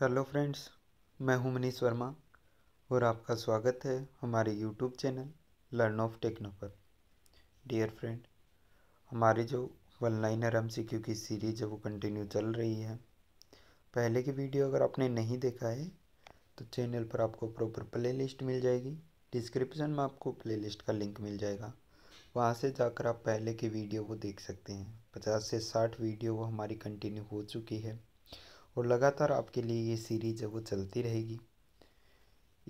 hello friends मैं हूं मनीष वर्मा और आपका स्वागत है हमारे YouTube channel learn of techno पर डियर फ्रेंड हमारी जो वन लाइनर एम सी की सीरीज है वो कंटिन्यू चल रही है पहले की वीडियो अगर आपने नहीं देखा है तो चैनल पर आपको प्रॉपर प्ले लिस्ट मिल जाएगी डिस्क्रिप्शन में आपको प्ले लिस्ट का लिंक मिल जाएगा वहाँ से जाकर आप पहले की वीडियो को देख सकते हैं पचास से साठ वीडियो वो हमारी कंटिन्यू हो चुकी है और लगातार आपके लिए ये सीरीज है वो चलती रहेगी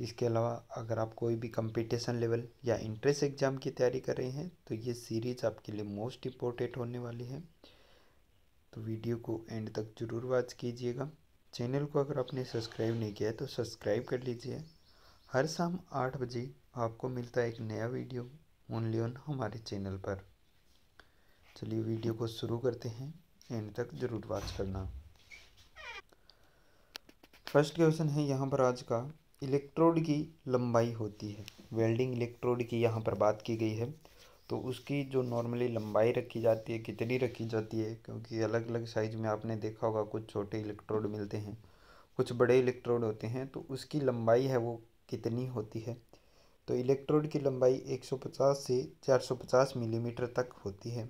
इसके अलावा अगर आप कोई भी कंपटीशन लेवल या इंट्रेंस एग्ज़ाम की तैयारी कर रहे हैं तो ये सीरीज़ आपके लिए मोस्ट इम्पोर्टेंट होने वाली है तो वीडियो को एंड तक जरूर वॉच कीजिएगा चैनल को अगर आपने सब्सक्राइब नहीं किया है तो सब्सक्राइब कर लीजिए हर शाम आठ बजे आपको मिलता है एक नया वीडियो ओनली ऑन हमारे चैनल पर चलिए वीडियो को शुरू करते हैं एंड तक जरूर वॉच करना फर्स्ट क्वेश्चन है यहाँ पर आज का इलेक्ट्रोड की लंबाई होती है वेल्डिंग इलेक्ट्रोड की यहाँ पर बात की गई है तो उसकी जो नॉर्मली लंबाई रखी जाती है कितनी रखी जाती है क्योंकि अलग अलग साइज़ में आपने देखा होगा कुछ छोटे इलेक्ट्रोड मिलते हैं कुछ बड़े इलेक्ट्रोड होते हैं तो उसकी लंबाई है वो कितनी होती है तो इलेक्ट्रोड की लंबाई 150 से 450 मिलीमीटर तक होती है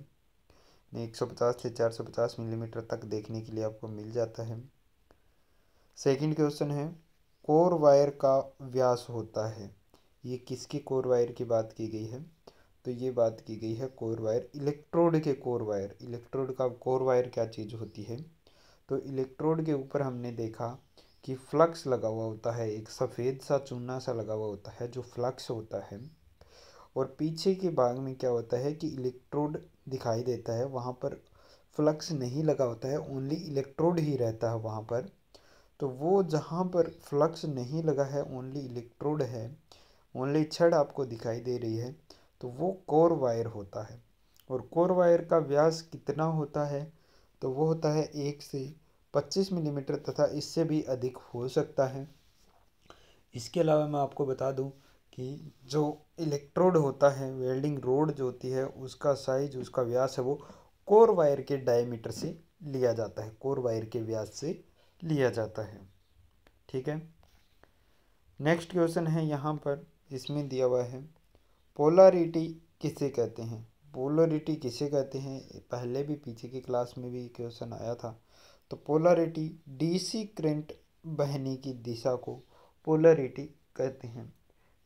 150 से 450 मिलीमीटर तक देखने के लिए आपको मिल जाता है सेकंड क्वेश्चन है कोर वायर का व्यास होता है ये किसकी कोर वायर की बात की गई है तो ये बात की गई है कोर वायर इलेक्ट्रोड के कोर वायर इलेक्ट्रोड का कोर वायर क्या चीज़ होती है तो इलेक्ट्रोड के ऊपर हमने देखा कि फ्लक्स लगा हुआ होता है एक सफ़ेद सा चूना सा लगा हुआ होता है जो फ्लक्स होता है और पीछे के भाग में क्या होता है कि इलेक्ट्रोड दिखाई देता है वहाँ पर फ्लक्स नहीं लगा होता है ओनली इलेक्ट्रोड ही रहता है वहाँ पर तो वो जहाँ पर फ्लक्स नहीं लगा है ओनली इलेक्ट्रोड है ओनली छड़ आपको दिखाई दे रही है तो वो कोर वायर होता है और कोर वायर का व्यास कितना होता है तो वो होता है एक से पच्चीस मिलीमीटर तथा इससे भी अधिक हो सकता है इसके अलावा मैं आपको बता दूं कि जो इलेक्ट्रोड होता है वेल्डिंग रोड जो होती है उसका साइज उसका व्यास है वो कोर वायर के डायमीटर से लिया जाता है कोर वायर के व्यास से लिया जाता है ठीक है नेक्स्ट क्वेश्चन है यहाँ पर इसमें दिया हुआ है पोलरिटी किसे कहते हैं पोलरिटी किसे कहते हैं पहले भी पीछे की क्लास में भी क्वेश्चन आया था तो पोलरिटी डीसी करंट बहने की दिशा को पोलरिटी कहते हैं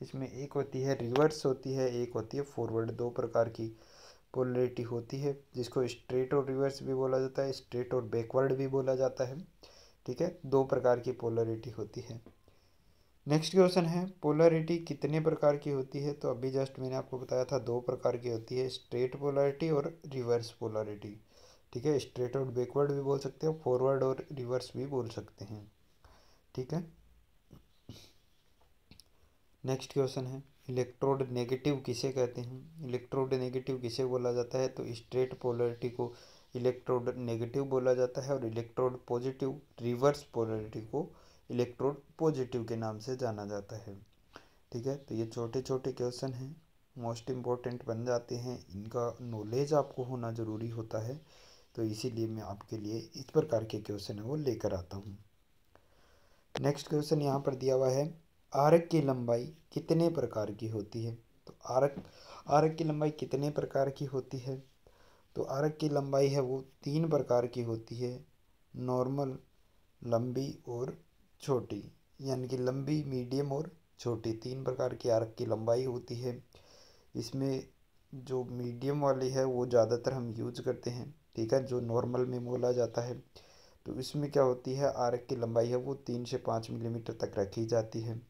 इसमें एक होती है रिवर्स होती है एक होती है फॉरवर्ड दो प्रकार की पोलरिटी होती है जिसको स्ट्रेट और रिवर्स भी बोला जाता है स्ट्रेट और बैकवर्ड भी बोला जाता है ठीक है दो प्रकार की पोलरिटी होती है नेक्स्ट क्वेश्चन है पोलरिटी कितने प्रकार की होती है तो अभी जस्ट मैंने आपको बताया था दो प्रकार की होती है स्ट्रेट पोलरिटी और रिवर्स पोलरिटी ठीक है स्ट्रेट और बैकवर्ड भी बोल सकते हो फॉरवर्ड और रिवर्स भी बोल सकते हैं ठीक है नेक्स्ट क्वेश्चन है इलेक्ट्रोड नेगेटिव किसे कहते हैं इलेक्ट्रोड नेगेटिव किसे बोला जाता है तो स्ट्रेट पोलरिटी को इलेक्ट्रोड नेगेटिव बोला जाता है और इलेक्ट्रोड पॉजिटिव रिवर्स पोलरिटी को इलेक्ट्रोड पॉजिटिव के नाम से जाना जाता है ठीक है तो ये छोटे छोटे क्वेश्चन हैं मोस्ट इम्पॉर्टेंट बन जाते हैं इनका नॉलेज आपको होना ज़रूरी होता है तो इसीलिए मैं आपके लिए इस प्रकार के क्वेश्चन है वो लेकर आता हूँ नेक्स्ट क्वेश्चन यहाँ पर दिया हुआ है आरक की लंबाई कितने प्रकार की होती है तो आरक आरक की लंबाई कितने प्रकार की होती है तो आर्क की लंबाई है वो तीन प्रकार की होती है नॉर्मल लंबी और छोटी यानी कि लंबी मीडियम और छोटी तीन प्रकार की आर्क की लंबाई होती है इसमें जो मीडियम वाली है वो ज़्यादातर हम यूज करते हैं ठीक है जो नॉर्मल में बोला जाता है तो इसमें क्या होती है आर्क की लंबाई है वो तीन से पाँच मिलीमीटर तक रखी जाती है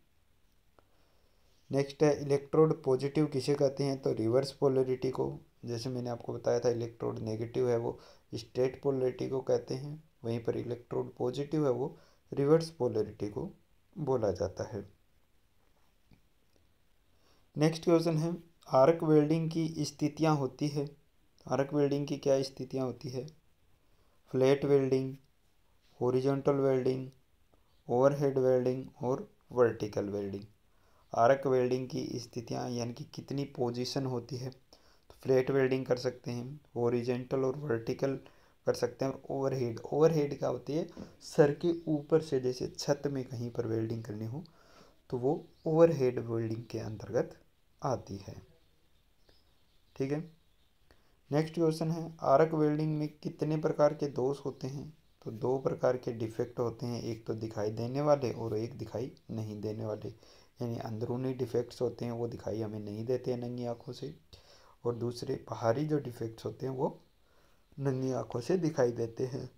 नेक्स्ट है इलेक्ट्रोड पॉजिटिव किसे कहते हैं तो रिवर्स पोलरिटी को जैसे मैंने आपको बताया था इलेक्ट्रोड नेगेटिव है वो स्टेट पोलरिटी को कहते हैं वहीं पर इलेक्ट्रोड पॉजिटिव है वो रिवर्स पोलरिटी को बोला जाता है नेक्स्ट क्वेश्चन है आर्क वेल्डिंग की स्थितियाँ होती है आर्क वेल्डिंग की क्या स्थितियाँ होती है flat welding horizontal welding overhead welding और वर्टिकल वेल्डिंग आर्क वेल्डिंग की स्थितियाँ यानी कि कितनी पोजीशन होती है फ्लेट वेल्डिंग कर सकते हैं ओरिजेंटल और वर्टिकल कर सकते हैं और ओवरहेड ओवरहेड क्या होती है सर के ऊपर से जैसे छत में कहीं पर वेल्डिंग करनी हो तो वो ओवरहेड वेल्डिंग के अंतर्गत आती है ठीक है नेक्स्ट क्वेश्चन है आरक वेल्डिंग में कितने प्रकार के दोष होते हैं तो दो प्रकार के डिफेक्ट होते हैं एक तो दिखाई देने वाले और एक दिखाई नहीं देने वाले यानी अंदरूनी डिफेक्ट्स होते हैं वो दिखाई हमें नहीं देते हैं नंगी आँखों से और दूसरे बाहरी जो डिफेक्ट्स होते हैं वो नंगी आँखों से दिखाई देते हैं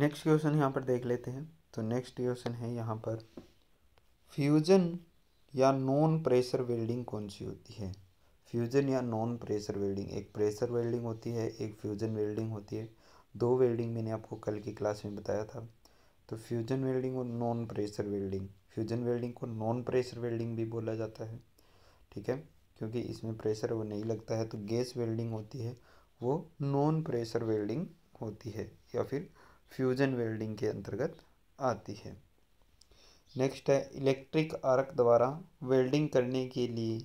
नेक्स्ट क्वेश्चन यहाँ पर देख लेते हैं तो नेक्स्ट क्वेश्चन है यहाँ पर फ्यूजन या नॉन प्रेशर वेल्डिंग कौन सी होती है फ्यूजन या नॉन प्रेशर वेल्डिंग एक प्रेशर वेल्डिंग होती है एक फ्यूजन वेल्डिंग होती है दो वेल्डिंग मैंने आपको कल की क्लास में बताया था तो फ्यूजन वेल्डिंग और non pressure welding fusion welding को नॉन प्रेशर वेल्डिंग भी बोला जाता है ठीक है क्योंकि इसमें प्रेशर वो नहीं लगता है तो गैस वेल्डिंग होती है वो नॉन प्रेशर वेल्डिंग होती है या फिर फ्यूजन वेल्डिंग के अंतर्गत आती है नेक्स्ट है इलेक्ट्रिक आर्क द्वारा वेल्डिंग करने के लिए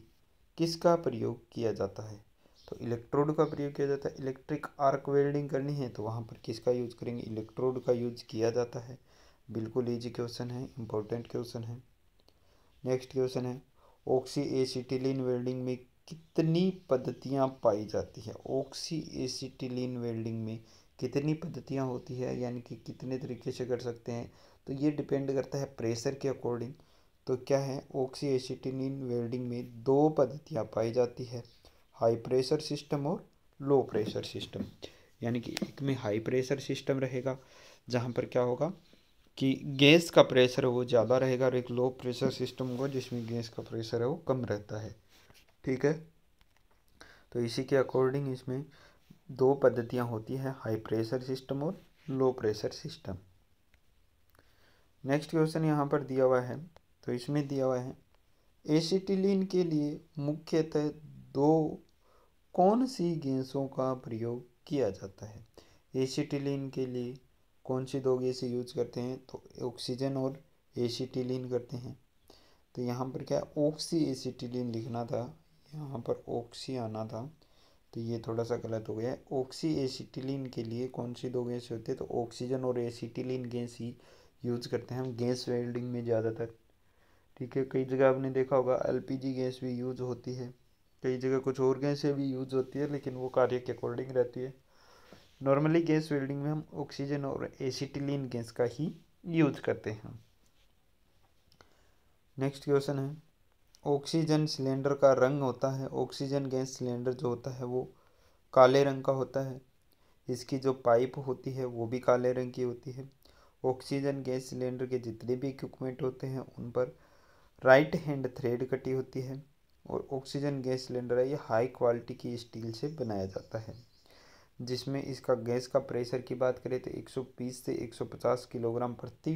किसका प्रयोग किया जाता है तो इलेक्ट्रोड का प्रयोग किया जाता है इलेक्ट्रिक आर्क वेल्डिंग करनी है तो वहाँ पर किसका यूज करेंगे इलेक्ट्रोड का यूज किया जाता है बिल्कुल ईजी क्वेश्चन है इंपॉर्टेंट क्वेश्चन है नेक्स्ट क्वेश्चन है ऑक्सी एसिटिलीन वेल्डिंग में कितनी पद्धतियाँ पाई जाती है ऑक्सी एसिटिलीन वेल्डिंग में कितनी पद्धतियाँ होती है यानी कि कितने तरीके से कर सकते हैं तो ये डिपेंड करता है प्रेशर के अकॉर्डिंग तो क्या है ऑक्सी एसिटिलीन वेल्डिंग में दो पद्धतियाँ पाई जाती है हाई प्रेशर सिस्टम और लो प्रेशर सिस्टम यानी कि एक में हाई प्रेशर सिस्टम रहेगा जहाँ पर क्या होगा कि गैस का प्रेशर वो ज़्यादा रहेगा और एक लो प्रेशर सिस्टम होगा जिसमें गैस का प्रेशर है वो कम रहता है ठीक है तो इसी के अकॉर्डिंग इसमें दो पद्धतियाँ होती हैं हाई प्रेशर सिस्टम और low pressure system next question यहाँ पर दिया हुआ है तो इसमें दिया हुआ है एसिटिलीन के लिए मुख्यतः दो कौन सी गैसों का प्रयोग किया जाता है एसिटिलीन के लिए कौन सी दो गैसें यूज करते हैं तो ऑक्सीजन और एसीटिलीन करते हैं तो यहाँ पर क्या ऑक्सी एसीटिलीन लिखना था यहाँ पर ऑक्सी आना था तो ये थोड़ा सा गलत हो गया है ऑक्सी एसीटिलीन के लिए कौन सी दो गैस होती है तो ऑक्सीजन और एसीटिलीन गैस ही यूज़ करते हैं हम गैस वेल्डिंग में ज़्यादातर ठीक है कई जगह आपने देखा होगा एलपीजी गैस भी यूज़ होती है कई जगह कुछ और गैसें भी यूज़ होती है लेकिन वो कार्य के अकॉर्डिंग रहती है नॉर्मली गैस वेल्डिंग में हम ऑक्सीजन और एसिटिलीन गैस का ही यूज करते हैं नेक्स्ट क्वेश्चन है ऑक्सीजन सिलेंडर का रंग होता है ऑक्सीजन गैस सिलेंडर जो होता है वो काले रंग का होता है इसकी जो पाइप होती है वो भी काले रंग की होती है ऑक्सीजन गैस सिलेंडर के जितने भी इक्विपमेंट होते हैं उन पर राइट हैंड थ्रेड कटी होती है और ऑक्सीजन गैस सिलेंडर है ये हाई क्वालिटी की स्टील से बनाया जाता है जिसमें इसका गैस का प्रेशर की बात करें तो 120 से 150 किलोग्राम प्रति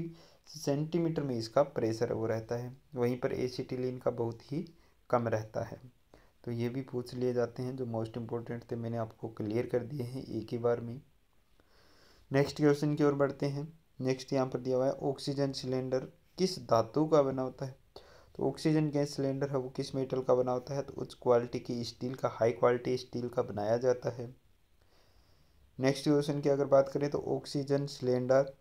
सेंटीमीटर में इसका प्रेशर वो रहता है वहीं पर एसीटिलीन का बहुत ही कम रहता है तो ये भी पूछ लिए जाते हैं जो मोस्ट इम्पोर्टेंट थे मैंने आपको क्लियर कर दिए हैं एक ही बार में नेक्स्ट क्वेश्चन की ओर बढ़ते हैं नेक्स्ट यहाँ पर दिया हुआ है ऑक्सीजन सिलेंडर किस धातु का बना होता है तो ऑक्सीजन गैस सिलेंडर है वो किस मेटल का बना होता है तो उच्च क्वालिटी की स्टील का हाई क्वालिटी स्टील का बनाया जाता है नेक्स्ट क्वेश्चन की अगर बात करें तो ऑक्सीजन सिलेंडर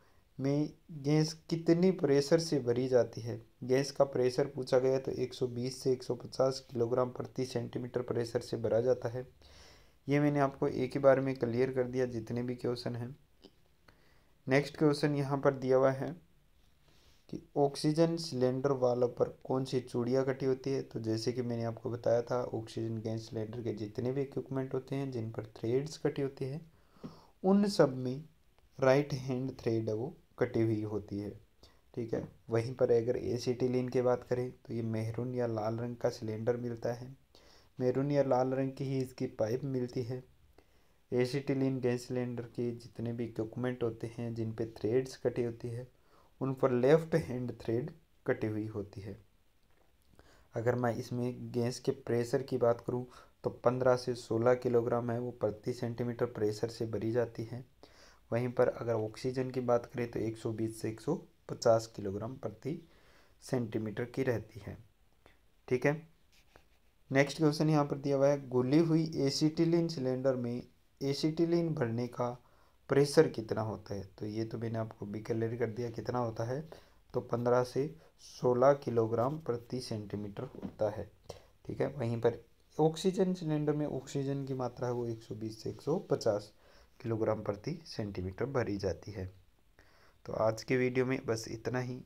में गैस कितनी प्रेशर से भरी जाती है गैस का प्रेशर पूछा गया तो 120 से 150 किलोग्राम प्रति सेंटीमीटर प्रेशर से भरा जाता है ये मैंने आपको एक ही बार में क्लियर कर दिया जितने भी क्वेश्चन हैं नेक्स्ट क्वेश्चन यहाँ पर दिया हुआ है कि ऑक्सीजन सिलेंडर वालों पर कौन सी चूड़ियाँ कटी होती है तो जैसे कि मैंने आपको बताया था ऑक्सीजन गैस सिलेंडर के जितने भी इक्विपमेंट होते हैं जिन पर थ्रेड्स कटी होती है उन सब में राइट हैंड थ्रेड है वो कटी हुई होती है ठीक है वहीं पर अगर एसिटिलीन की बात करें तो ये मेहरून या लाल रंग का सिलेंडर मिलता है मेहरून या लाल रंग की ही इसकी पाइप मिलती है लीन गैस सिलेंडर के जितने भी इक्वमेंट होते हैं जिन पे थ्रेड्स कटी होती है उन पर लेफ्ट हैंड थ्रेड कटी हुई होती है अगर मैं इसमें गैस के प्रेशर की बात करूँ तो 15 से 16 किलोग्राम है वो प्रति सेंटीमीटर प्रेशर से भरी जाती है वहीं पर अगर ऑक्सीजन की बात करें तो 120 से 150 किलोग्राम प्रति सेंटीमीटर की रहती है ठीक है नेक्स्ट क्वेश्चन यहाँ पर दिया हुआ है गुली हुई एसीटिलिन सिलेंडर में एसीटिलिन भरने का प्रेशर कितना होता है तो ये तो मैंने आपको बिकलेर कर दिया कितना होता है तो पंद्रह से सोलह किलोग्राम प्रति सेंटीमीटर होता है ठीक है वहीं पर ऑक्सीजन सिलेंडर में ऑक्सीजन की मात्रा है वो 120 से 150 किलोग्राम प्रति सेंटीमीटर भरी जाती है तो आज के वीडियो में बस इतना ही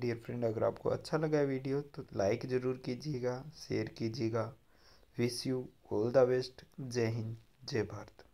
डियर फ्रेंड अगर आपको अच्छा लगा वीडियो तो लाइक ज़रूर कीजिएगा शेयर कीजिएगा wish you all the best जय हिंद जय भारत